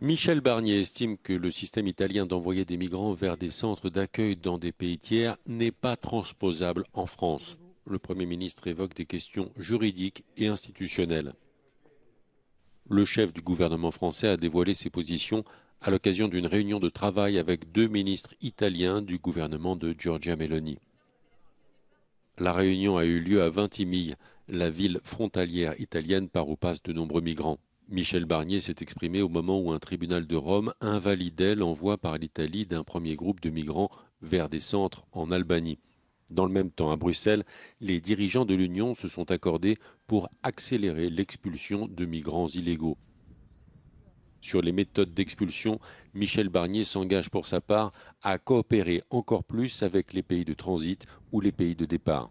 Michel Barnier estime que le système italien d'envoyer des migrants vers des centres d'accueil dans des pays tiers n'est pas transposable en France. Le Premier ministre évoque des questions juridiques et institutionnelles. Le chef du gouvernement français a dévoilé ses positions à l'occasion d'une réunion de travail avec deux ministres italiens du gouvernement de Giorgia Meloni. La réunion a eu lieu à Vintimille, la ville frontalière italienne par où passent de nombreux migrants. Michel Barnier s'est exprimé au moment où un tribunal de Rome invalidait l'envoi par l'Italie d'un premier groupe de migrants vers des centres en Albanie. Dans le même temps, à Bruxelles, les dirigeants de l'Union se sont accordés pour accélérer l'expulsion de migrants illégaux. Sur les méthodes d'expulsion, Michel Barnier s'engage pour sa part à coopérer encore plus avec les pays de transit ou les pays de départ.